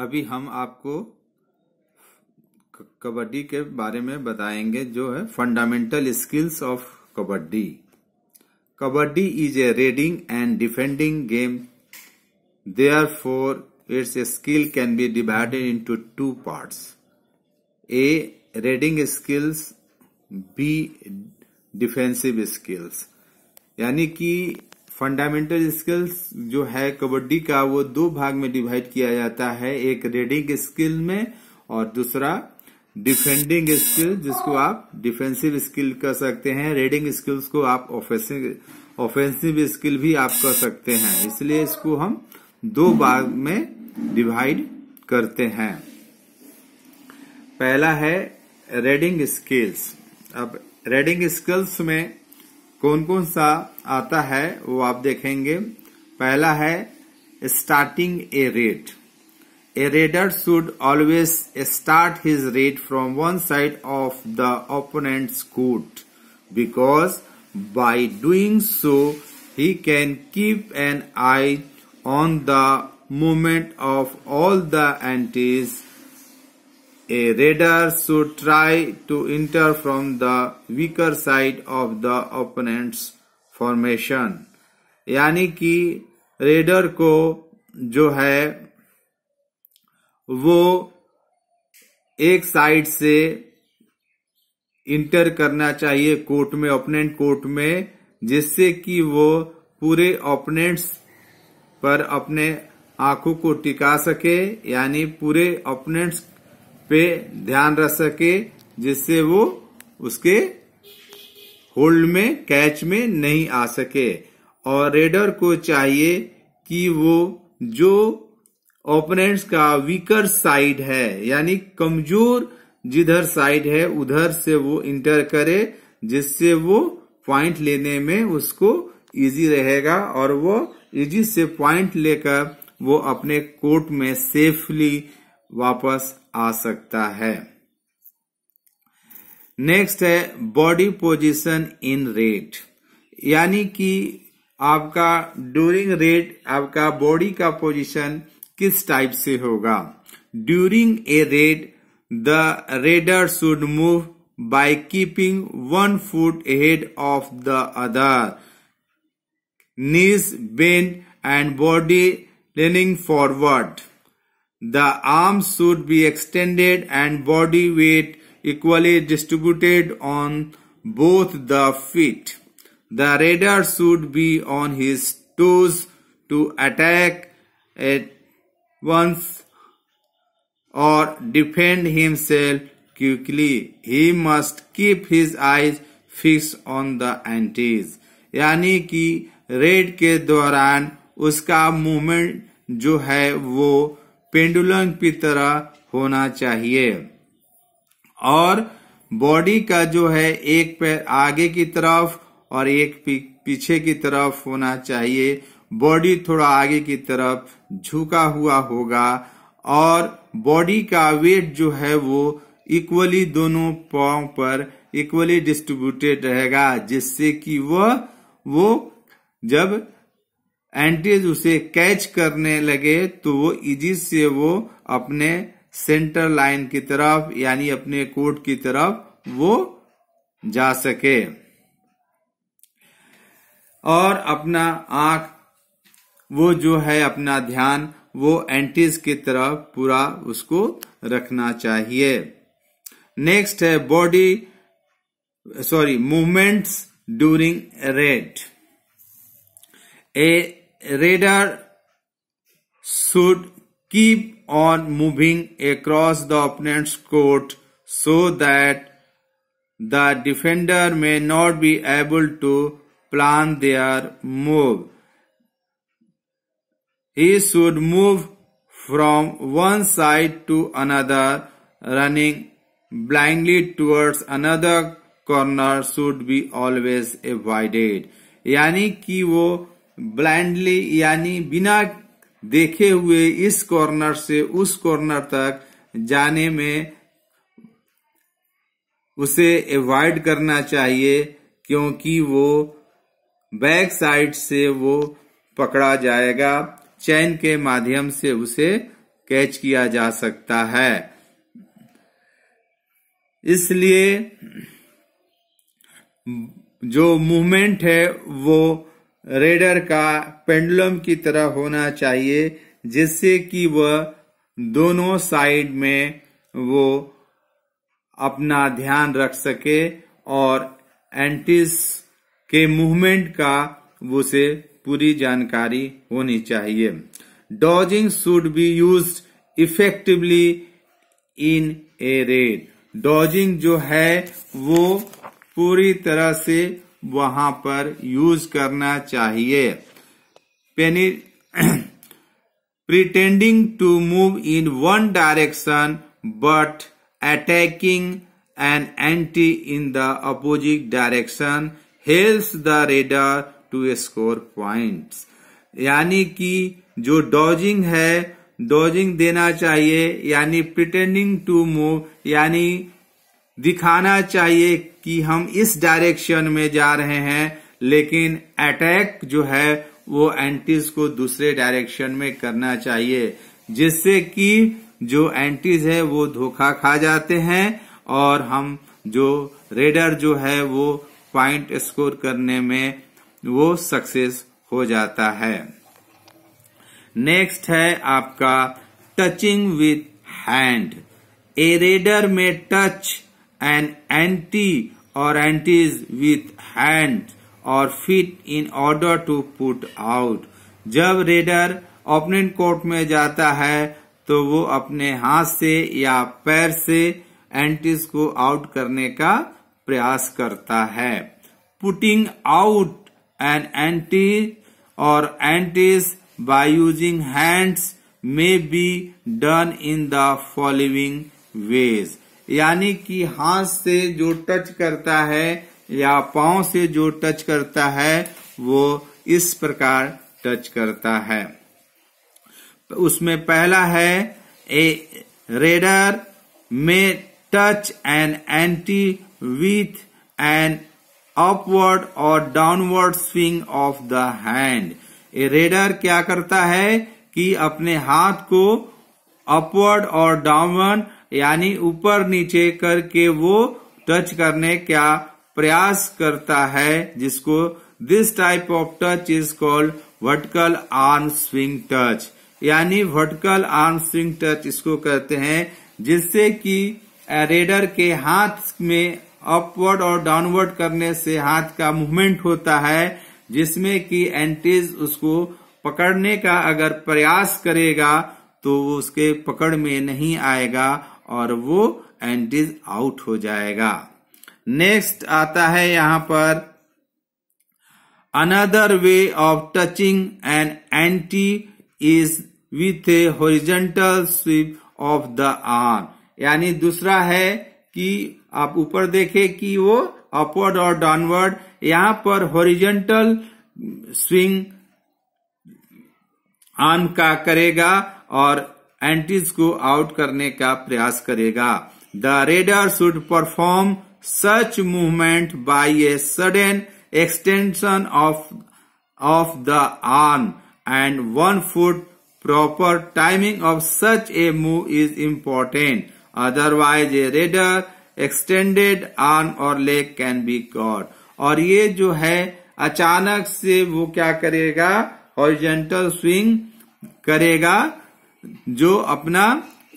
अभी हम आपको कबड्डी के बारे में बताएंगे जो है fundamental skills of kabaddi kabaddi is a raiding and defending game therefore its skill can be divided into two parts A raiding skills B defensive skills यानी कि फंडामेंटल स्किल्स जो है कबड्डी का वो दो भाग में डिवाइड किया जाता है एक रेडिंग स्किल में और दूसरा डिफेंडिंग स्किल जिसको आप डिफेंसिव स्किल कर सकते हैं रेडिंग स्किल्स को आप ऑफेंसिव ऑफेंसिव स्किल भी आप कर सकते हैं इसलिए इसको हम दो भाग में डिवाइड करते हैं पहला है रेडिंग स्किल्स अब रेडिंग स्किल्स में कौन कौन सा आता है वो आप देखेंगे पहला है starting a raid a raider should always start his raid from one side of the opponents court because by doing so he can keep an eye on the movement of all the antis A raider should try to enter from the weaker side of the opponent's formation. यानी कि raider को जो है वो एक side से inter करना चाहिए कोर्ट में ओपोनेंट कोर्ट में जिससे कि वो पूरे ओपोनेंट्स पर अपने आंखों को टिका सके यानी पूरे ओपोनेंट्स पे ध्यान रख सके जिससे वो उसके होल्ड में कैच में नहीं आ सके और रेडर को चाहिए कि वो जो ओपोनेंट्स का वीकर साइड है यानी कमजोर जिधर साइड है उधर से वो इंटर करे जिससे वो पॉइंट लेने में उसको इजी रहेगा और वो इजी से पॉइंट लेकर वो अपने कोर्ट में सेफली वापस आ सकता है नेक्स्ट है बॉडी पोजीशन इन रेट यानी कि आपका ड्यूरिंग रेट आपका बॉडी का पोजीशन किस टाइप से होगा during a raid the raider should move by keeping one foot ahead of the other knees bent and body leaning forward The arms should be extended and body weight equally distributed on both the feet. The radar should be on his toes to attack at once or defend himself quickly. He must keep his eyes fixed on the antis. yani ki raid ke dauran uska movement jo hai wo pendulum की तरह होना चाहिए और body का जो है एक पैर आगे की तरफ और एक पीछे की तरफ होना चाहिए बॉडी थोड़ा आगे की तरफ झुका हुआ होगा और बॉडी का वेट जो है वो इक्वली दोनों पाओ पर इक्वली डिस्ट्रीब्यूटेड रहेगा जिससे कि वह वो, वो जब एंटीज उसे कैच करने लगे तो वो इजी से वो अपने सेंटर लाइन की तरफ यानी अपने कोर्ट की तरफ वो जा सके और अपना आंख वो जो है अपना ध्यान वो एंटीज की तरफ पूरा उसको रखना चाहिए नेक्स्ट है body sorry movements during raid a radar should keep on moving across the opponent's court so that the defender may not be able to plan their move. He should move from one side to another, running blindly towards another corner should be always avoided. यानी कि वो blindly यानी बिना देखे हुए इस corner से उस कॉर्नर तक जाने में उसे अवॉइड करना चाहिए क्योंकि वो बैक साइड से वो पकड़ा जाएगा चैन के माध्यम से उसे कैच किया जा सकता है इसलिए जो मूवमेंट है वो रेडर का पेंडुलम की तरह होना चाहिए जिससे कि वह दोनों साइड में वो अपना ध्यान रख सके और एंटिस के मूवमेंट का उसे पूरी जानकारी होनी चाहिए dodging should be use effectively in a raid dodging जो है वो पूरी तरह से वहां पर यूज करना चाहिए pretending to move in one direction but attacking an anti in the opposite direction helps the raider to score points यानी कि जो डॉजिंग है डॉजिंग देना चाहिए यानी प्रिटेंडिंग टू मूव यानी दिखाना चाहिए कि हम इस डायरेक्शन में जा रहे हैं लेकिन अटैक जो है वो एंटीज को दूसरे डायरेक्शन में करना चाहिए जिससे कि जो एंटीज है वो धोखा खा जाते हैं और हम जो रेडर जो है वो पॉइंट स्कोर करने में वो सक्सेस हो जाता है नेक्स्ट है आपका touching with hand a raider may touch an anti or antis with hand or feet in order to put out जब रेडर ओपन कोर्ट में जाता है तो वो अपने हाथ से या पैर से एंटीज को आउट करने का प्रयास करता है putting out an anti or antis by using hands may be done in the following ways यानी कि हाथ से जो टच करता है या पाओ से जो टच करता है वो इस प्रकार टच करता है उसमें पहला है a raider may touch an anti with an upward or downward swing of the hand a raider क्या करता है कि अपने हाथ को अपवर्ड और डाउनवर्ड यानी ऊपर नीचे करके वो टच करने का प्रयास करता है जिसको this type of touch is called vertical arm swing touch यानी वर्टिकल आर्म स्विंग टच इसको कहते हैं जिससे कि रेडर के हाथ में अपवर्ड और डाउनवर्ड करने से हाथ का मूवमेंट होता है जिसमें कि एंटीज उसको पकड़ने का अगर प्रयास करेगा तो वो उसके पकड़ में नहीं आएगा और वो एंड इज आउट हो जाएगा नेक्स्ट आता है यहाँ पर another way of touching an anti is with a horizontal sweep of the arm यानी दूसरा है कि आप ऊपर देखें कि वो अपवर्ड और डाउनवर्ड यहाँ पर होरिजेंटल स्विंग आर्म का करेगा और एंटीज को आउट करने का प्रयास करेगा the raider should perform such movement by a sudden extension of of the arm and one foot proper timing of such a move is important otherwise a raider extended arm और leg can be caught और ये जो है अचानक से वो क्या करेगा हॉरिजेंटल स्विंग करेगा जो अपना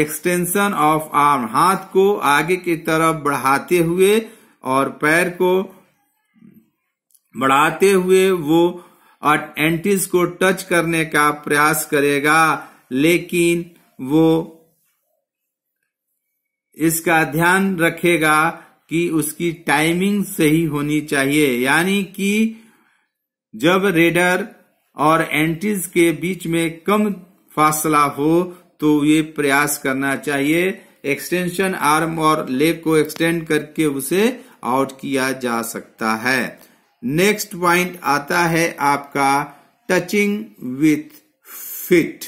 एक्सटेंशन ऑफ आर्म हाथ को आगे की तरफ बढ़ाते हुए और पैर को बढ़ाते हुए वो एंटीज को टच करने का प्रयास करेगा लेकिन वो इसका ध्यान रखेगा कि उसकी टाइमिंग सही होनी चाहिए यानी कि जब रेडर और एंटीज के बीच में कम फासला हो तो ये प्रयास करना चाहिए एक्सटेंशन आर्म और लेग को एक्सटेंड करके उसे आउट किया जा सकता है नेक्स्ट पॉइंट आता है आपका touching with feet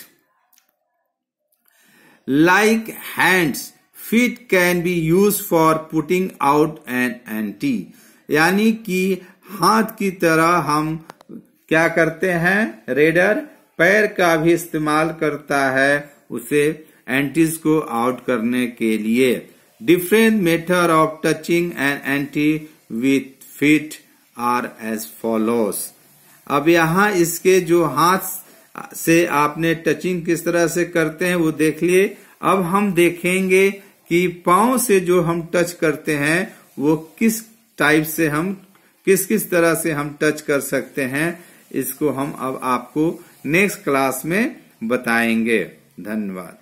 like hands feet can be use for putting out an anti यानी कि हाथ की तरह हम क्या करते हैं रेडर पैर का भी इस्तेमाल करता है उसे एंटीज को आउट करने के लिए different method of touching an anti with feet are as follows अब यहाँ इसके जो हाथ से आपने टचिंग किस तरह से करते हैं वो देख लिए अब हम देखेंगे कि पाओ से जो हम टच करते हैं वो किस टाइप से हम किस किस तरह से हम टच कर सकते हैं इसको हम अब आपको नेक्स्ट क्लास में बताएंगे धन्यवाद